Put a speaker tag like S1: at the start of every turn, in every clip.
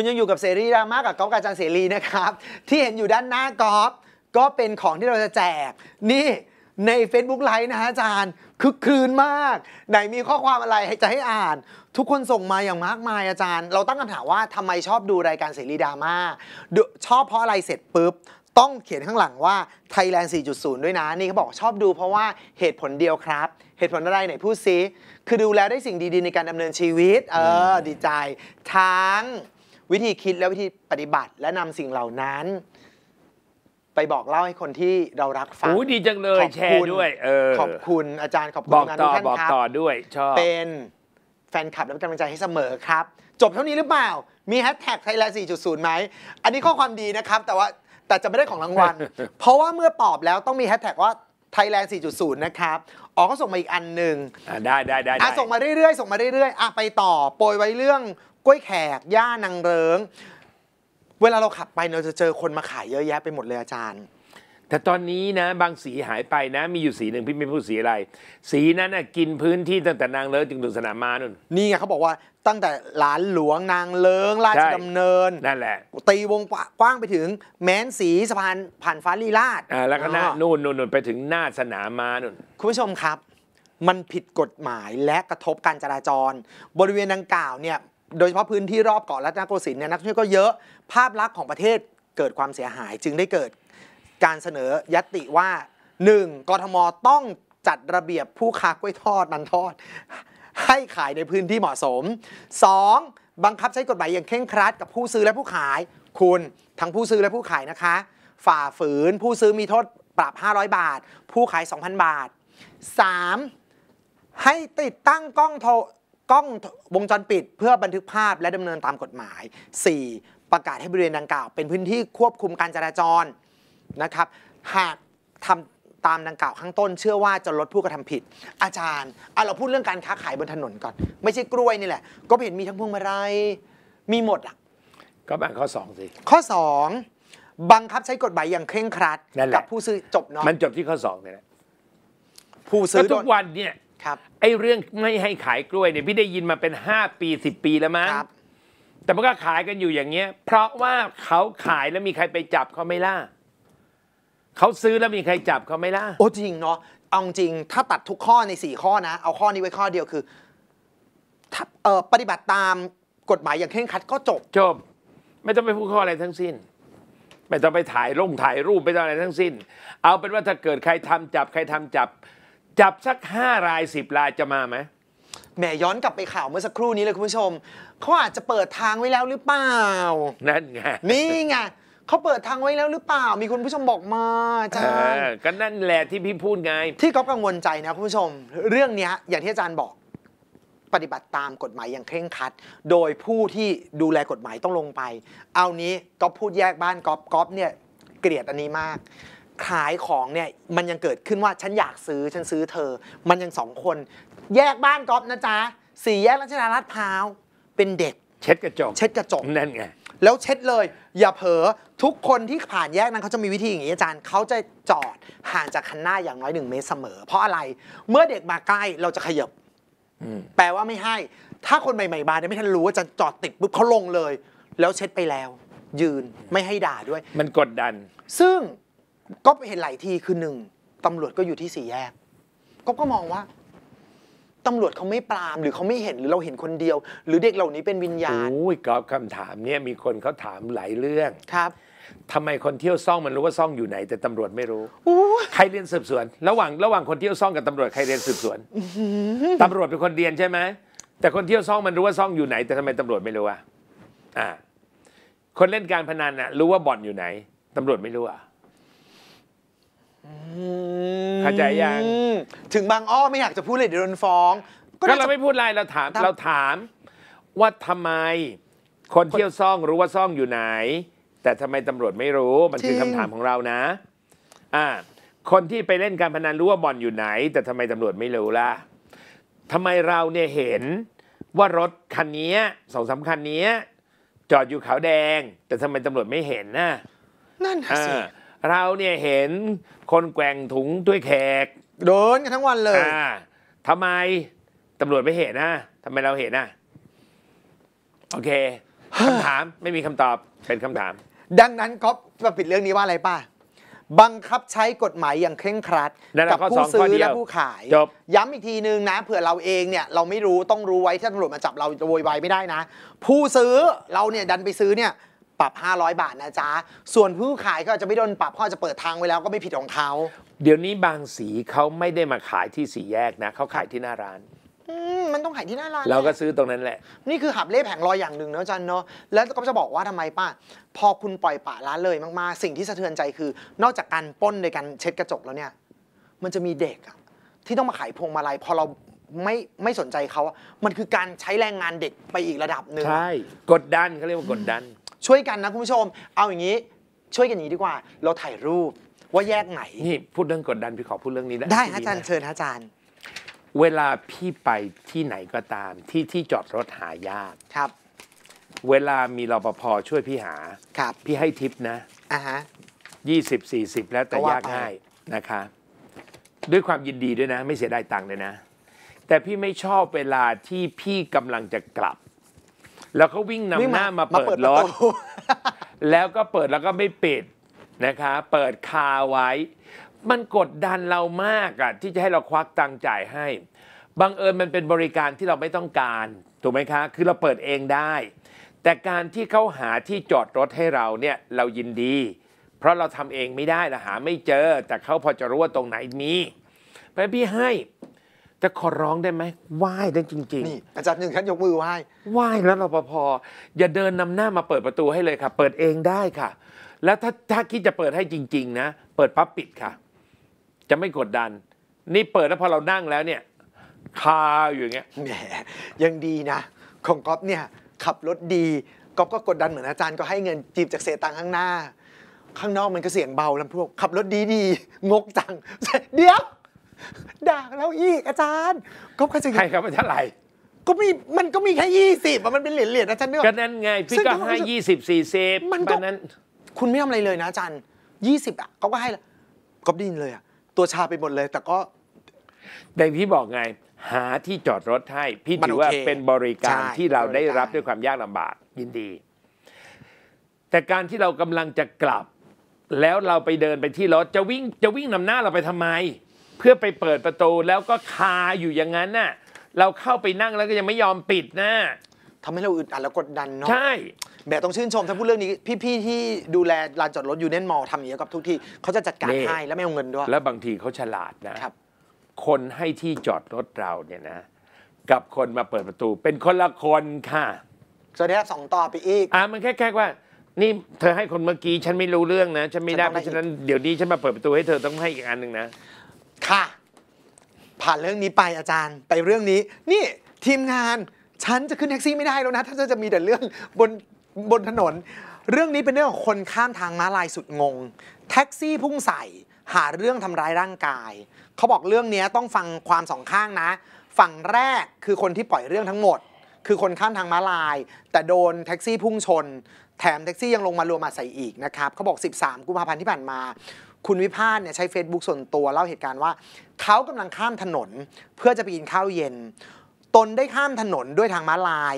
S1: คุณยังอยู่กับเสรีรามากับก๊อฟกาจั์เสรีนะครับ ที่เห็นอยู่ด้านหน้าก๊อฟก็เป็นของที่เราจะแจก นี่ใน Facebook ไลฟ์นะฮะอาจารย์คึกคืนมาก ไหนมีข้อความอะไรจะให้อ่าน ทุกคนส่งมาอย่างมากมายอาจารย์ เราตั้งคำถามว่าทำไมชอบดูรายการเสรีดราม่าชอบเพราะอะไรเสร็จปุ๊บต้องเขียนข้างหลังว่า Thailand 4.0 ด้วยนะ นี่เขาบอกชอบดูเพราะว่าเหตุผลเดียวครับ เหตุผลอะไรไหนพูดซิคือดูแล้วได้สิ่งดีๆในการดำเนินชีวิต เออดีใจทั้งวิธีคิดและวิธีปฏิบัติและนำสิ่งเหล่านั้น ไปบอกเล่าให้คนที่เรารักฟังดีจังเลย แชร์ด้วยเออขอบคุณอาจารย์ขอบคุณงานทุกท่านครับบอกต่อด้วยชอบเป็นแฟนคลับและเป็นกำลังใจให้เสมอครับ จบเท่านี้หรือเปล่า มีแฮชแท็กไทยแลนด์สี่จุดศูนย์ไหม อันนี้ข้อความดีนะครับ แต่ว่าแต่จะไม่ได้ของรางวัล เพราะว่าเมื่อตอบแล้วต้องมีแฮชแท็กว่าไทยแลนด์สี่จุดย์นะครับอ๋อก็ส่งมาอีกอันหนึ่งได้ได้ได้ส่งมาเรื่อยๆส่งมาเรื่อยๆอ่ะไปต่อ โปรยไว้เรื่องกล้วยแขก ย่านางเริง เวลาเราขับไปเราจะเจอคนมาขายเยอะแยะไปหมดเลยอาจารย์ แต่ตอนนี้นะบางสีห
S2: ายไปนะมีอยู่สีหนึ่งพี่ไม่พูดสีอะไร สีนั้นนะกินพื้นที่ตั้งแต่นางเลิงจึงถึงสนามม้า
S1: นู่น นี่ไงเขาบอกว่าตั้งแต่หลานหลวงนางเลิงราชดำเนินนั่นแหละตีวงกว้างไปถึงแม้นสีสะพานผ่านฟ้าลีลาดอ่าแล้วก็หน้านู่นนู่นน่นไปถึงหน้าสนามม้านู่น คุณผู้ชมครับ มันผิดกฎหมายและกระทบการจราจรบริเวณดังกล่าวเนี่ยโดยเฉพาะพื้นที่รอบเกาะรัตนโกสินทร์เนี่ยนักท่องเที่ยวก็เยอะภาพลักษณ์ของประเทศเกิดความเสียหาย จึงได้เกิดการเสนอยัตติว่า 1. กทมต้องจัดระเบียบผู้ค้ากล้วยทอดมันทอด ให้ขายในพื้นที่เหมาะสม 2. บังคับใช้กฎหมายอย่างเคร่งครัดกับผู้ซื้อและผู้ขาย คุณ ทั้งผู้ซื้อและผู้ขายนะคะ ฝ่าฝืนผู้ซื้อมีโทษปรับ 500 บาทผู้ขาย2,000บาท 3. ให้ติดตั้งกล้องโทรกล้องวงจรปิดเพื่อบันทึกภาพและดำเนินตามกฎหมาย 4. ประกาศให้บริเวณดังกล่าว เป็นพื้นที่ควบคุมการจราจรนะครับ หากทำตามดังกล่าวข้างต้น เชื่อว่าจะลดผู้กระทำผิดอาจารย์เอาเราพูดเรื่องการค้าขายบนถนนก่อนไม่ใช่กล้วยนี่แหละ ก็เห็นมีทั้งพวงมาลัยมีหมดอ่ะ ก็บ่งข้อ 2 สิ ข้อ 2บังคับใช้กฎหมายอย่างเคร่งครัดกับผู้ซื้อจบเนาะมันจบที่ข้อ2เนี่ยแหละผู้ซื้อทุก
S2: วันเนี่ยครับไอ้เรื่องไม่ให้ขายกล้วยเนี่ยพี่ได้ยินมาเป็นห้าปีสิบปีแล้วมั้งครับแต่มันก็ขายกันอยู่อย่างเงี้ย เพราะว่า
S1: เขาขายแล้วมีใครไปจับเขาไม่ล่าเขาซื้อแล้วมีใครจับเขาไม่ล่าโอ้จริงเนาะเอาจริง ถ้าตัดทุกข้อในสี่ข้อนะเอาข้อนี้ไว้ข้อเดียวคือ ถ้าเอ่อปฏิบัติตามกฎหมายอย่างเคร่งครัดก็จบจบ ไม่ต้องไปพูดข้ออะไรทั้งสิ้น
S2: ไม่ต้องไปถ่ายลงถ่ายรูปไม่ต้องอะไรทั้งสิ้น เอาเป็นว่าถ้าเกิดใครทำจับใครทำจับจับสัก 5 รายสิบรายจะมาไหมแหมย้อนกลับไป
S1: ข่าวเมื่อสักครู่นี้เลยคุณผู้ชมเขาอาจจะเปิดทางไว้แล้วหรือเปล่า
S2: นั่นไงนี่
S1: ไงเขาเปิดทางไว้แล้วหรือเปล่า มีคุณผู้ชมบอกมาจาจาก็นั่นแหละที่พี่พูดไง ที่ก๊อฟกังวลใจนะคุณผู้ชม เรื่องนี้อย่างที่อาจารย์บอกปฏิบัติตามกฎหมายอย่างเคร่งครัด โดยผู้ที่ดูแลกฎหมายต้องลงไป เอานี้ก็พูดแยกบ้านก๊อฟก๊อฟเนี่ยเกลียดอันนี้มากขายของเนี่ยมันยังเกิดขึ้นว่าฉันอยากซื้อฉันซื้อเธอ มันยังสองคนแยกบ้านก๊อฟนะจ๊ะสี่แยกรัชดาลาดพร้าว เป็นเด็ก เช็ดกระจกเช็ดกระจกนั่นไงแล้วเช็ดเลย อย่าเผลอทุกคนที่ผ่านแยกนั้นเขาจะมีวิธีอย่างนี้อาจารย์เขาจะจอดห่างจากคันหน้าอย่างน้อยหนึ่งเมตรเสมอ เพราะอะไร เมื่อเด็กมาใกล้เราจะขยับแปลว่าไม่ให้ ถ้าคนใหม่ๆมาเนี่ยไม่ทันรู้ว่าจะจอดติดปุ๊บเขาลงเลย แล้วเช็ดไปแล้ว ยืนไม่ให้ด่าด้วย มันกดดัน ซึ่งก็เห็นหลาย ที คือหนึ่งตำรวจก็อยู่ที่สี่แยกก็ก็มองว่าตำรวจเขาไม่ปราม หรือเขาไม่เห็นหรือเราเห็นคนเดียว หรือเด็กเหล่านี้เป็นวิญญาณอุ้ยก็บคำถามเนี่ยมีคนเขาถามหลายเรื
S2: ่อง ครับทำไมคนเที่ยวซ่องมันรู้ว่าซ่องอยู่ไหน แต่ตำรวจไม่รู้ใครเรียนสืบสวนระหว่างระหว่างคนเที่ยวซ่องกับตำรวจใครเรียนสืบสวนตำรวจเป็นคนเรียนใช่ไหมแต่คนเที่ยวซ่องมันรู้ว่าซ่องอยู่ไหน แต่ทำไมตำรวจไม่รู้อ่ะอ่าคนเล่นการพนันน่ะ รู้ว่าบ่อนอยู่ไหนตำรวจไม่รู้อ่ะ
S1: ข้าใจยัง ถึงบางอ้อไม่อยากจะพูดเลยเดี๋ยวโดนฟ้อง ก็เราไม่พูดไรเราถาม
S2: เราถาม ว่าทำไม คนเที่ยวซ่องรู้ว่าซ่องอยู่ไหน แต่ทำไมตำรวจไม่รู้มันคือคำาถามของเรานะอ่าคนที่ไปเล่นการพนันรู้ว่าบ่อนอยู่ไหน แต่ทำไมตำรวจไม่รู้ล่ะทำไมเราเนี่ยเห็น ว่ารถคันนี้สองสามคันนี้จอดอยู่ขาวแดง แต่ทำไมตำรวจไม่เห็นนะนั่นสิเราเนี่ยเห็นคนแกว่งถุงด้วยแขกโดนกันทั้งวันเลยทำไมตำรวจไม่เห็นนะทำไมเราเห็นนะ โอเคคำถามไม่มีคำตอบเป็นคำถาม
S1: ดังนั้นก๊อฟจะปิดเรื่องนี้ว่าอะไรป้าบังคับใช้กฎหมายอย่างเคร่งครัดกับผู้ซื้อและผู้ขาย ย้ำอีกทีนึงนะ เผื่อเราเองเนี่ยเราไม่รู้ต้องรู้ไว้ถ้าตำรวจมาจับเราจะโวยวายไม่ได้นะ ผู้ซื้อเราเนี่ยดันไปซื้อเนี่ยปรับ 500 บาทนะจ๊ะ ส่วนผู้ขายก็จะไม่โดนปรับเขาจะเปิดทางไว้แล้วก็ไม่ผิดของเขา
S2: เดี๋ยวนี้บางสีเขาไม่ได้มาขายที่สีแยกนะ เขาขายที่หน้าร้าน
S1: มันต้องขายที่หน้าร้านเรา
S2: ก็ซื้อตรงนั้นแหละ
S1: นี่คือหับเล่แผงลอยอย่างหนึ่งเนาะจันเนาะแล้วก็จะบอกว่าทำไมป้า พอคุณปล่อยปะละเลยมากๆ สิ่งที่สะเทือนใจคือ นอกจากการป้นโดยการเช็ดกระจกแล้วเนี่ยมันจะมีเด็กที่ต้องมาขายพวงมาลัยพอเราไม่ไม่สนใจเขามันคือการใช้แรงงานเด็กไปอีกระดับหนึ่งใช่กดดันเขาเรียกว่ากดดันช่วยกันนะคุณผู้ชมเอาอย่างนี้ช่วยกันอย่างนี้ดีกว่า เราถ่ายรูปว่าแยกไหนนี่พูดเรื่องกดดันพี่ขอ
S2: พูดเรื่องนี้ ได้ได้ฮะอาจารย์เชิญฮะอาจารย์ เวลาพี่ไปที่ไหนก็ตามที่ที่จอดรถหายากครับ เวลามีรปภช่วยพี่หาครับ พี่ให้ทิปนะอ่ะฮะยี่สิบสี่สิบแล้วแต่ยากไปง่ายนะคะ ด้วยความยินดีด้วยนะ ไม่เสียดายตังค์เลยนะ แต่พี่ไม่ชอบเวลาที่พี่กำลังจะกลับแล้วก็วิ่งนำหน้ามาเปิดรถแล้วก็เปิดแล้วก็ไม่ปิดนะคะ เปิดคาไว้มันกดดันเรามากอะที่จะให้เราควักตังจ่ายให้บังเอิญมันเป็นบริการที่เราไม่ต้องการ ถูกไหมคะ คือเราเปิดเองได้ แต่การที่เขาหาที่จอดรถให้เราเนี่ย เรายินดี เพราะเราทำเองไม่ได้เราหาไม่เจอ แต่เขาพอจะรู้ว่าตรงไหนมีไปพี่ให้จะขอร้องได้ไหมไหว้ได้จริงๆนี่อาจารย์หนึ่งท่านยกมือไหว้ไหว้แล้วรปภอย่าเดินนำหน้ามาเปิดประตูให้เลยค่ะเปิดเองได้ค่ะ แล้วถ้าถ้าคิดจะเปิดให้จริง ๆ นะ เปิดปั๊บปิดค่ะ จะไม่ก
S1: ดดัน นี่เปิดแล้วพอเรานั่งแล้วเนี่ย คาอยู่อย่างเงี้ยแหมยังดีนะของก๊อฟเนี่ย ขับรถดีก๊อฟก็กดดันเหมือนอาจารย์ก็ให้เงินจีบจากเสตังข้างหน้า ข้างนอกมันก็เสียงเบาลำพวกขับรถดีดีงกจังเดี๋ยวด่าแล้วอีกอาจารย์ ก็เค้จะใครครับมันเท่าไหร่ก็มีมันก็มีแค่ยี่สิบมันเป็นเหรียญเหรียญอาจารย์เนื้อก็นั่นไง
S2: พี่ก็ให้ยี่สิบสี่สิบมันก็นั้น
S1: คุณไม่ทำอะไรเลยนะอาจารย์ยี่สิบอ่ะเขาก็ให้ละก็ดินเลยอ่ะ ตัวชาไปหมดเลยแต่ก็
S2: แต่พี่บอกไง หาที่จอดรถให้ พี่ถือว่าเป็นบริการที่เราได้รับด้วยความยากลำบากยินดี แต่การที่เรากำลังจะกลับ แล้วเราไปเดินไปที่รถจะวิ่งจะวิ่งนำหน้าเราไปทำไมเพื่อไปเปิดประตูแล้วก็คาอยู่อย่างนั้นน่ะเราเข้าไปนั่งแล้วก็ยังไม่ยอม
S1: ปิดนะทำให้เราอึดอัดแล้วกดดันเนาะใช่แบบต้องชื่นชมถ้าพูดเรื่องนี้พี่ๆที่ดูแลลานจอดรถยูเน้นมอลทำอย่างนี้กับทุกที่เขาจะจัดการให้แล้วไม่เอาเงินด้วย แล้วบ
S2: างทีเขาฉลาดนะครับคนให้ที่จอดรถเราเนี่ยนะ กับคนมาเปิดประตูเป็นคนละคนค่ะสวัสดีครับสองต่อไปอีกอ่ามันแค่แค่ว่านี่เธอให้คนเมื่อกี้ฉันไม่รู้เรื่องนะฉันไม่ได้เพราะฉะนั้นเดี๋ยวนี้ฉันมาเปิดประตูให้เธอต้องให้อีกอันหนึ่งนะ
S1: ค่ะ ผ่านเรื่องนี้ไปอาจารย์ ไปเรื่องนี้ นี่ทีมงานฉันจะขึ้นแท็กซี่ไม่ได้แล้วนะถ้าจะมีแต่เรื่องบนบนถนน เรื่องนี้เป็นเรื่องของคนข้ามทางม้าลายสุดงง แท็กซี่พุ่งใส่หาเรื่องทำร้ายร่างกายเขาบอกเรื่องนี้ต้องฟังความสองข้างนะ ฝั่งแรกคือคนที่ปล่อยเรื่องทั้งหมด คือคนข้ามทางม้าลาย แต่โดนแท็กซี่พุ่งชน แถมแท็กซี่ยังลงมารวมมาใส่อีกนะครับเขาบอก 13 กุมภาพันธ์ที่ผ่านมาคุณวิพาสเนี่ยใช้ Facebook ส่วนตัว เล่าเหตุการณ์ว่าเขากำลังข้ามถนน เพื่อจะไปกินข้าวเย็น ตนได้ข้ามถนนด้วยทางม้าลาย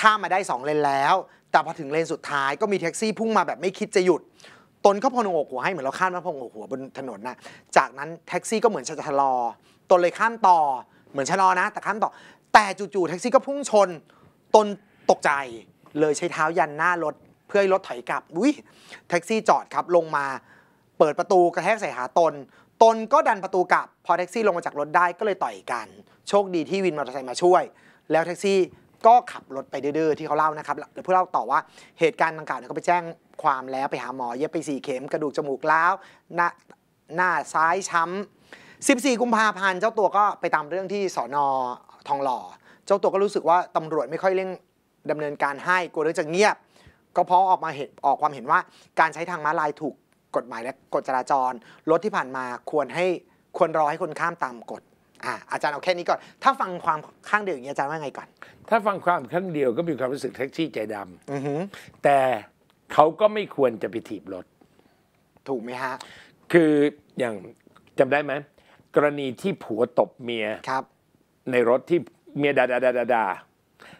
S1: ข้ามมาได้ 2 เลนแล้ว แต่พอถึงเลนสุดท้ายก็มีแท็กซี่พุ่งมาแบบไม่คิดจะหยุด ตนก็พองอกหัวให้เหมือนเราข้ามมาพองอกหัวบนถนนนะจากนั้นแท็กซี่ก็เหมือนจะชะลอ ตนเลยข้ามต่อเหมือนชะลอนะ แต่ข้ามต่อแต่จู่ๆแท็กซี่ก็พุ่งชน ตนตกใจเลยใช้เท้ายันหน้ารถเพื่อให้รถถอยกลับอุ้ยแท็กซี่จอดครับลงมาเปิดประตูกระแทกใส่หาตน ตนก็ดันประตูกลับพอแท็กซี่ลงมาจากรถได้ก็เลยต่อยกัน โชคดีที่วินมอเตอร์ไซค์มาช่วย แล้วแท็กซี่ก็ขับรถไปดื้อๆที่เขาเล่านะครับแล้วเพื่อเล่าต่อว่าเหตุการณ์ดังกล่าวเนี่ยก็ไปแจ้งความแล้วไปหาหมอ เย็บไปสี่เข็มกระดูกจมูกแล้วหน้าหน้าซ้ายช้ำ14กุมภาพันธ์เจ้าตัวก็ไปตามเรื่องที่สอนอทองหล่อ เจ้าตัวก็รู้สึกว่าตำรวจไม่ค่อยเร่งดำเนินการให้กลัวเรื่องจะเงียบ ก็เพราะออกมาเห็นออกความเห็นว่าการใช้ทางม้าลายถูกกฎหมายและ กฎจราจรรถที่ผ่านมาควรให้ควรรอให้คนข้ามตามกฎอ่าอาจารย์เอาแค่นี้ก่อนถ้าฟังความข้างเดียวอย่างนี้อาจารย์ว่าไงก่อนถ้าฟังความข้างเดียวก็มีความรู้สึกแท็กซี่ใจดำแต
S2: ่เขาก็ไม่ควรจะไปถีบรถ ถูกไหมฮะคืออย่างจำได้ไหมกรณีที่ผัวตบเมียครับ ในรถที่เมียดาดาดาดา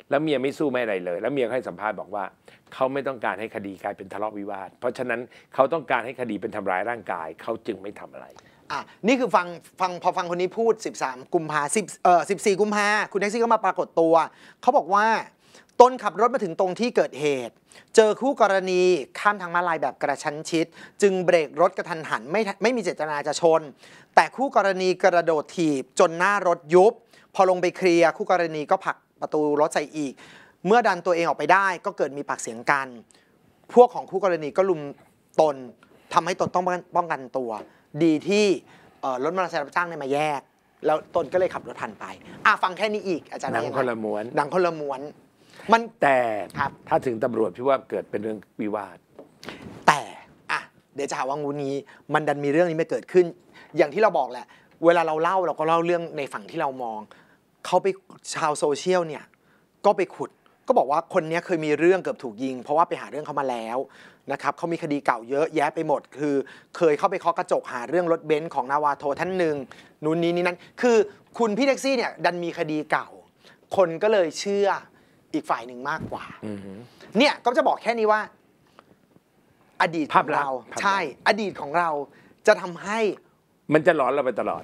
S2: แล้วเมียไม่สู้ไม่อะไรเลย แล้วเมียให้สัมภาษณ์บอกว่าเขาไม่ต้องการให้คดีกลายเป็นทะเลาะวิวาท
S1: เพราะฉะนั้นเขาต้องการให้คดีเป็นทำร้ายร่างกาย เขาจึงไม่ทำอะไร อ่ะ นี่คือฟังฟังพอฟังคนนี้พูด13กุมภาสิบเอ่อ14กุมภาคุณแท็กซี่ก็มาปรากฏตัว เขาบอกว่าตนขับรถมาถึงตรงที่เกิดเหตุ เจอคู่กรณีข้ามทางมาลายแบบกระชั้นชิด จึงเบรกรถกระทันหันไม่ไม่มีเจตนาจะชน แต่คู่กรณีกระโดดถีบ จนหน้ารถยุบ พอลงไปเคลียร์คู่กรณีก็ผลักประตูรถใส่อีกเมื่อดันตัวเองออกไปได้ก็เกิดมีปากเสียงกัน พวกของคู่กรณีก็ลุมตนทำให้ตนต้องป้องกันตัว ดีที่รถมอเตอร์ไซค์รับจ้างเนี่ยมาแยก แล้วตนก็เลยขับรถผ่านไป อ่ะฟังแค่นี้อีก อาจารย์ดังคนละม้วน ดังคนละม้วน มันแต่ถ้าถึงตำรวจพี่ว่าเกิดเป็นเรื่องวิวาท แต่ อ่ะเดี๋ยวจะหาว่างูนี้ มันดันมีเรื่องนี้ไม่เกิดขึ้น อย่างที่เราบอกแหละเวลาเราเล่าเราก็เล่าเรื่องในฝั่งที่เรามอง เขาไปชาวโซเชียลเนี่ยก็ไปขุดก็บอกว่าคนนี้เคยมีเรื่องเกือบถูกยิง เพราะว่าไปหาเรื่องเขามาแล้วนะครับเขามีคดีเก่า เยอะแยะไปหมด คือ เคยเข้าไปเคาะกระจกหาเรื่องรถเบนซ์ของนาวาโทท่านหนึ่งนู้นนี้นี่นั้น คือคุณพี่แท็กซี่เนี่ย ดันมีคดีเก่า คนก็เลยเชื่ออีกฝ่ายหนึ่งมากกว่าเนี่ยก็จะบอกแค่นี้ว่า อดีตของเราใช่ อดีตของเราจะทำให้ มันจะหลอนเราไปตลอด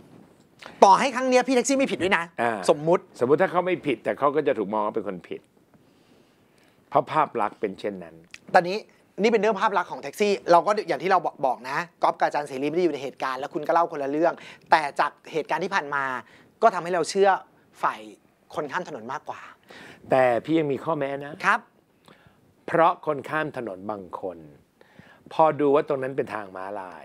S1: ต่อให้ครั้งนี้พี่แท็กซี่ไม่ผิดด้วยนะ
S2: สมมุติสมมุติถ้าเขาไม่ผิด แต่เขาก็จะถูกมองว่าเป็นคนผิดราะภาพลักษณ์เป็นเช่นนั้น
S1: ตอนนี้นี่เป็นเรื่องภาพลักษณ์ของแท็กซี่เราก็อย่างที่เราบอกนะก๊อฟกาจันเสรีไม่ได้อยู่ในเหตุการณ์แล้วคุณก็เล่าคนละเรื่อง แต่จากเหตุการณ์ที่ผ่านมา ก็ทำให้เราเชื่อฝ่ายคนข้ามถนนมากกว่า
S2: แต่พี่ยังมีข้อแม้นะครับ เพราะคนข้ามถนนบางคน พอดูว่าตรงนั้นเป็นทางม้าลาย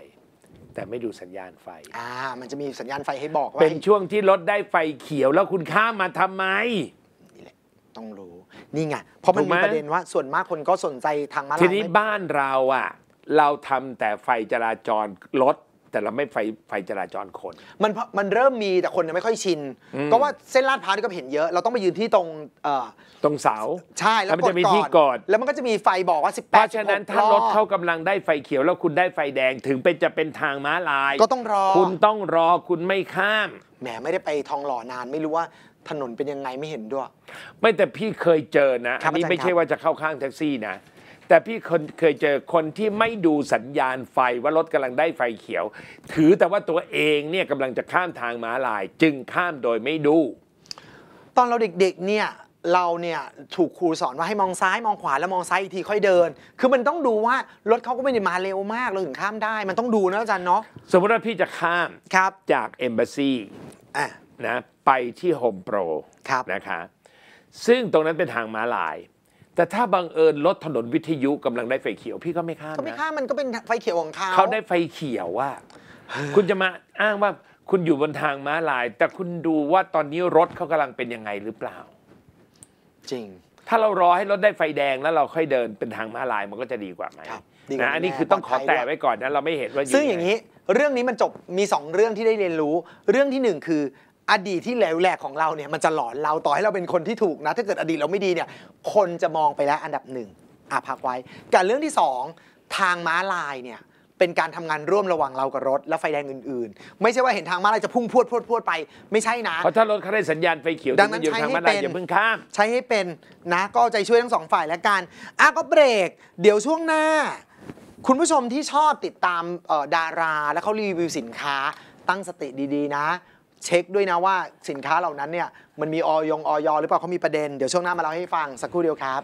S2: แต่ไม่ดูสัญญาณไฟ
S1: อ่ามันจะมีสัญญาณไฟให้บอกว่าเป็น
S2: ช่วงที่รถได้ไฟเขียวแล้วคุณข้ามมาทำไมนี่แหละ
S1: ต้องรู้นี่ไง
S2: เพราะมันมีประเด็น
S1: ว่าส่วนมากคนก็สนใจทางมาลาย ทีนี้
S2: บ้านเรา อ่ะ เราทำแต่ไฟจราจรรถ แต่เราไม่ไฟไฟจราจรคน
S1: มันมันเริ่มมีแต่คนยังไม่ค่อยชิน ก็ว่าเส้นลาดพร้าวที่ก็เห็นเยอะเราต้องไปยืนที่ตรงตรงเสาใช่แล้วมันจะมีที่กอดแล้วมันก็จะมีไฟบอกว่า18เพราะฉะนั้น ถ้ารถเข้ากำลัง
S2: ได้ไฟเขียวแล้วคุณได้ไฟแดงถึงเป็นจะเป็นทางม้าลายก็ต้องรอ คุณต้องรอคุณไม่ข้าม
S1: แหมไม่ได้ไปทองหล่อนานไม่รู้ว่าถนนเป็นยังไง ไม่เห็นด้วย
S2: ไม่แต่พี่เคยเจอนะอันนี้ไม่ใช่ว่าจะเข้าข้างแท็กซี่นะแต่พี่เคยเจอคนที่ไม่ดูสัญญาณไฟว่ารถกำลังได้ไฟเขียว ถือแต่ว่าตัวเองเนี่ยกำลังจะข้ามทางม้าลาย จึงข้ามโดยไม่ดู
S1: ตอนเราเด็กๆเนี่ยเราเนี่ยถูกครูสอนว่าให้มองซ้ายมองขวาแล้วมองซ้ายอีกทีค่อยเดิน คือมันต้องดูว่ารถเขาก็ไม่ได้มาเร็วมากเราถึงข้ามได้ มันต้องดูนะอาจารย์เนาะ
S2: สมมติว่าพี่จะข้ามครับจากเอมบาซีนะไปที่โฮมโปรนะคะซึ่งตรงนั้นเป็นทางม้าลาย แต่ถ้าบังเอิญรถถนนวิทยุกำลังได้ไฟเขียวพี่ก็ไม่ข้ามก็ไม่
S1: ข้ามมันก็เป็นไฟเขียวของเขาเขา
S2: ได้ไฟเขียวว่า คุณจะมาอ้างว่าคุณอยู่บนทางม้าลาย แต่คุณดูว่าตอนนี้รถเขากำลังเป็นยังไงหรือเปล่า จริง ถ้าเรารอให้รถได้ไฟแดงแล้วเราค่อยเดินเป็นทางม้าลายมันก็จะดีกว่าไหมครับนะอันนี้คือต้องขอแตะไว้ก่อนนะเราไม่เห็นว่าซึ่งอย่างนี้
S1: เรื่องนี้มันจบมี 2 เรื่องที่ได้เรียนรู้ เรื่องที่1คืออดีตที่เหลวแหลกของเราเนี่ยมันจะหลอนเราต่อให้เราเป็นคนที่ถูกนะ ถ้าเกิดอดีตเราไม่ดีเนี่ยคนจะมองไปแล้วอันดับหนึ่งอ่ะพักไว้กับเรื่องที่ 2 ทางม้าลายเนี่ยเป็นการทำงานร่วมระหว่างเรากับรถ และไฟแดงอื่นๆ ไม่ใช่ว่าเห็นทางม้าลายจะพุ่งพวดพวดพวดไปไม่ใช่นะเพราะถ
S2: ้ารถเขาได้สัญญาณไฟเขียวดังนั้นใช้ให้เป็นอย่าเพิ่
S1: งข้ามใช้ให้เป็นนะก็ใจช่วยทั้งสองฝ่าย แล้วกันอ่ะก็เบรกเดี๋ยวช่วงหน้า คุณผู้ชมที่ชอบติดตามดาราและเขารีวิวสินค้าตั้งสติดี ๆนะเช็คด้วยนะว่าสินค้าเหล่านั้นเนี่ย มันมีออยงออยหรือเปล่าเขามีประเด็น เดี๋ยวช่วงหน้ามาเล่าให้ฟังสักครู่เดียวครับ